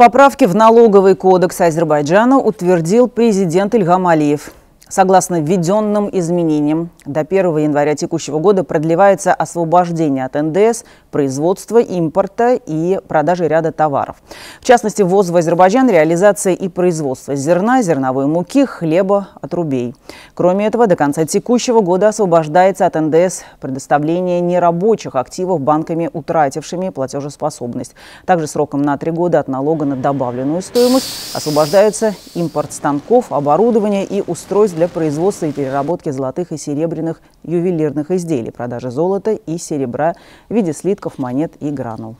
Поправки в налоговый кодекс Азербайджана утвердил президент Ильгам Алиев. Согласно введенным изменениям, до 1 января текущего года продлевается освобождение от НДС производства, импорта и продажи ряда товаров. В частности, ввоз в Азербайджан реализация и производство зерна, зерновой муки, хлеба, отрубей. Кроме этого, до конца текущего года освобождается от НДС предоставление нерабочих активов банками, утратившими платежеспособность. Также сроком на три года от налога на добавленную стоимость освобождается импорт станков, оборудования и устройств для производства и переработки золотых и серебряных ювелирных изделий, продажи золота и серебра в виде слитков, монет и гранул.